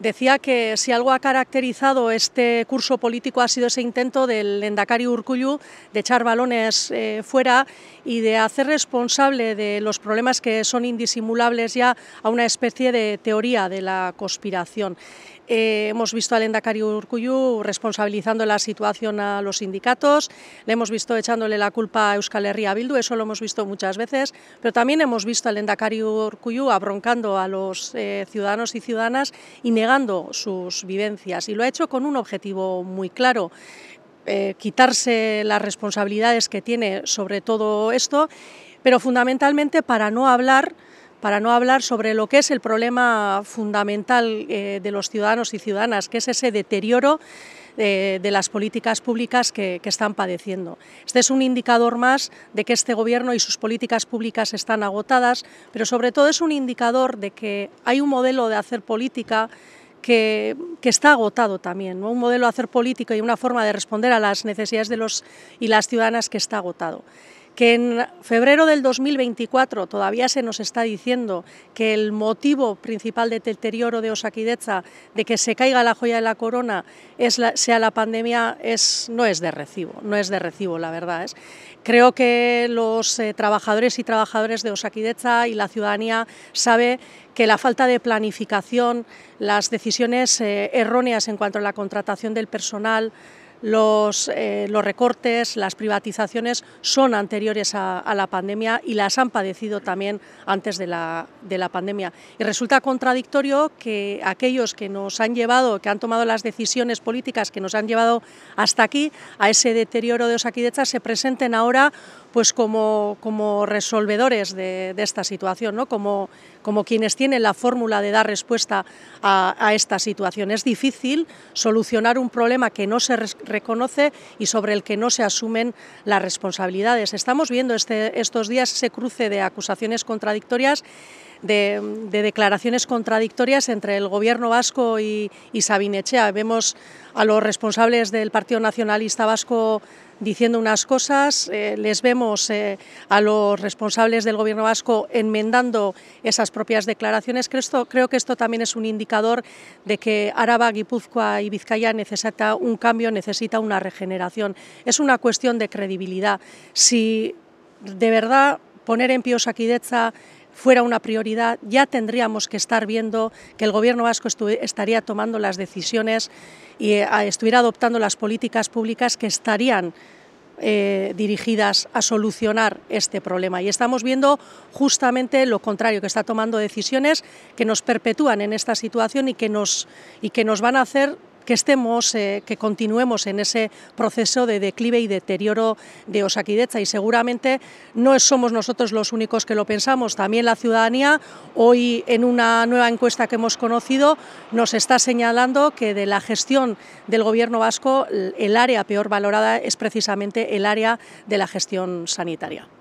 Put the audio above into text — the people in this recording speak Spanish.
Decía que si algo ha caracterizado este curso político ha sido ese intento del Endacario Urkullu de echar balones eh, fuera y de hacer responsable de los problemas que son indisimulables ya a una especie de teoría de la conspiración. Eh, hemos visto al Endacario Urkullu responsabilizando la situación a los sindicatos, le hemos visto echándole la culpa a Euskal Herria Bildu, eso lo hemos visto muchas veces, pero también hemos visto al Endacario Urkullu abroncando a los eh, ciudadanos y ciudadanas y negando sus vivencias y lo ha hecho con un objetivo muy claro. Eh, quitarse las responsabilidades que tiene sobre todo esto, pero fundamentalmente para no hablar para no hablar sobre lo que es el problema fundamental eh, de los ciudadanos y ciudadanas, que es ese deterioro eh, de las políticas públicas que, que, están padeciendo. Este es un indicador más de que este Gobierno y sus políticas públicas están agotadas, pero sobre todo es un indicador de que hay un modelo de hacer política que, está agotado también, un modelo de hacer político y una forma de responder a las necesidades de los y las ciudadanas que está agotado que en febrero del 2024 todavía se nos está diciendo que el motivo principal de deterioro de Osakidecha, de que se caiga la joya de la corona, sea la pandemia, es, no es de recibo, no es de recibo, la verdad es. ¿eh? Creo que los eh, trabajadores y trabajadoras de Osakidecha y la ciudadanía sabe que la falta de planificación, las decisiones eh, erróneas en cuanto a la contratación del personal, los, eh, los recortes, las privatizaciones son anteriores a, la pandemia y las han padecido también antes de la, de la pandemia. Y resulta contradictorio que aquellos que nos han llevado, que han tomado las decisiones políticas que nos han llevado hasta aquí, a ese deterioro de Osaquidecha, se presenten ahora pues como, como resolvedores de, esta situación, ¿no? como, como quienes tienen la fórmula de dar respuesta a, esta situación. Es difícil solucionar un problema que no se reconoce y sobre el que no se asumen las responsabilidades. Estamos viendo este, estos días ese cruce de acusaciones contradictorias de, declaraciones contradictorias entre el gobierno vasco y, y Sabinechea. Vemos a los responsables del Partido Nacionalista Vasco diciendo unas cosas, eh, les vemos eh, a los responsables del Gobierno vasco enmendando esas propias declaraciones. Creo, creo que esto también es un indicador de que Araba, Guipúzcoa y Vizcaya necesita un cambio, necesita una regeneración. Es una cuestión de credibilidad. Si de verdad poner en pie Osakidetza fuera una prioridad, ya tendríamos que estar viendo que el Gobierno vasco estaría tomando las decisiones y eh, estuviera adoptando las políticas públicas que estarían eh, dirigidas a solucionar este problema. Y estamos viendo justamente lo contrario, que está tomando decisiones que nos perpetúan en esta situación y que nos, y que nos van a hacer que estemos, eh, que continuemos en ese proceso de declive y deterioro de Osaquidecha. Y seguramente no somos nosotros los únicos que lo pensamos, también la ciudadanía, hoy en una nueva encuesta que hemos conocido, nos está señalando que de la gestión del Gobierno vasco, el área peor valorada es precisamente el área de la gestión sanitaria.